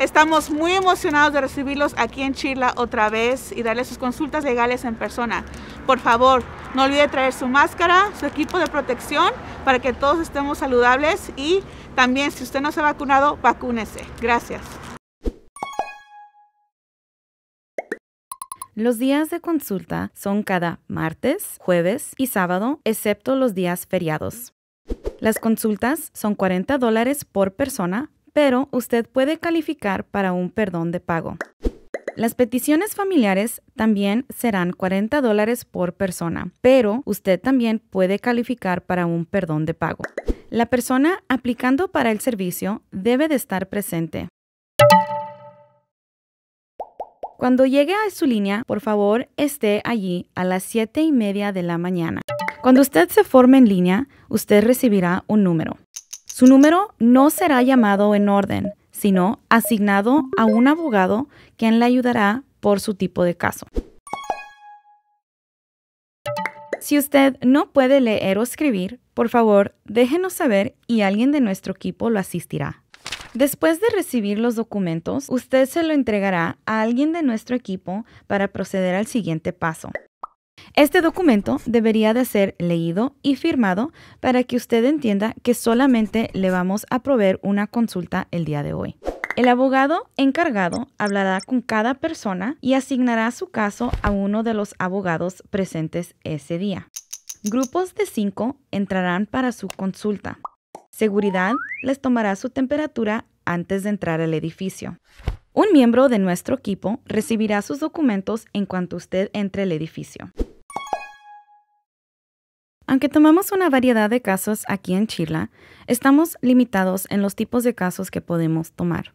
Estamos muy emocionados de recibirlos aquí en Chirla otra vez y darles sus consultas legales en persona. Por favor, no olvide traer su máscara, su equipo de protección para que todos estemos saludables y también si usted no se ha vacunado, vacúnese. Gracias. Los días de consulta son cada martes, jueves y sábado, excepto los días feriados. Las consultas son 40 dólares por persona pero usted puede calificar para un perdón de pago. Las peticiones familiares también serán 40 por persona, pero usted también puede calificar para un perdón de pago. La persona aplicando para el servicio debe de estar presente. Cuando llegue a su línea, por favor esté allí a las 7 y media de la mañana. Cuando usted se forme en línea, usted recibirá un número. Su número no será llamado en orden, sino asignado a un abogado quien le ayudará por su tipo de caso. Si usted no puede leer o escribir, por favor, déjenos saber y alguien de nuestro equipo lo asistirá. Después de recibir los documentos, usted se lo entregará a alguien de nuestro equipo para proceder al siguiente paso. Este documento debería de ser leído y firmado para que usted entienda que solamente le vamos a proveer una consulta el día de hoy. El abogado encargado hablará con cada persona y asignará su caso a uno de los abogados presentes ese día. Grupos de cinco entrarán para su consulta. Seguridad les tomará su temperatura antes de entrar al edificio. Un miembro de nuestro equipo recibirá sus documentos en cuanto usted entre al edificio. Aunque tomamos una variedad de casos aquí en Chile, estamos limitados en los tipos de casos que podemos tomar.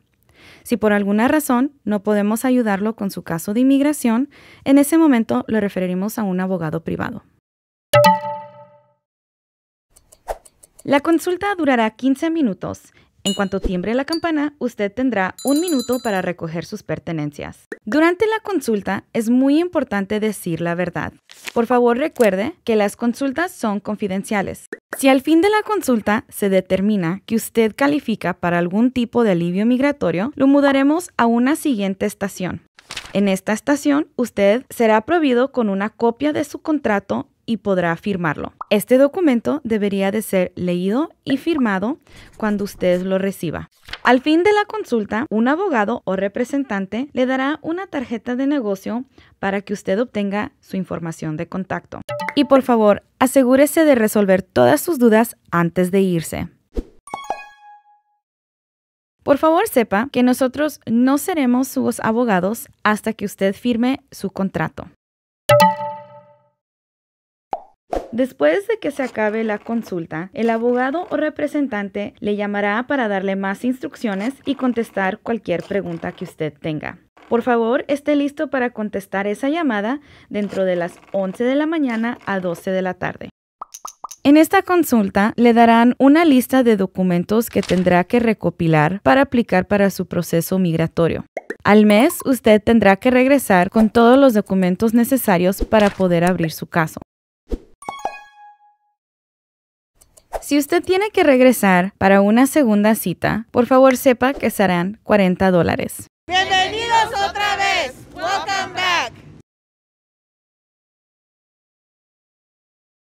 Si por alguna razón no podemos ayudarlo con su caso de inmigración, en ese momento lo referiremos a un abogado privado. La consulta durará 15 minutos en cuanto timbre la campana, usted tendrá un minuto para recoger sus pertenencias. Durante la consulta es muy importante decir la verdad. Por favor recuerde que las consultas son confidenciales. Si al fin de la consulta se determina que usted califica para algún tipo de alivio migratorio, lo mudaremos a una siguiente estación. En esta estación, usted será prohibido con una copia de su contrato y podrá firmarlo. Este documento debería de ser leído y firmado cuando usted lo reciba. Al fin de la consulta, un abogado o representante le dará una tarjeta de negocio para que usted obtenga su información de contacto. Y por favor, asegúrese de resolver todas sus dudas antes de irse. Por favor, sepa que nosotros no seremos sus abogados hasta que usted firme su contrato. Después de que se acabe la consulta, el abogado o representante le llamará para darle más instrucciones y contestar cualquier pregunta que usted tenga. Por favor, esté listo para contestar esa llamada dentro de las 11 de la mañana a 12 de la tarde. En esta consulta le darán una lista de documentos que tendrá que recopilar para aplicar para su proceso migratorio. Al mes, usted tendrá que regresar con todos los documentos necesarios para poder abrir su caso. Si usted tiene que regresar para una segunda cita, por favor sepa que serán 40 dólares.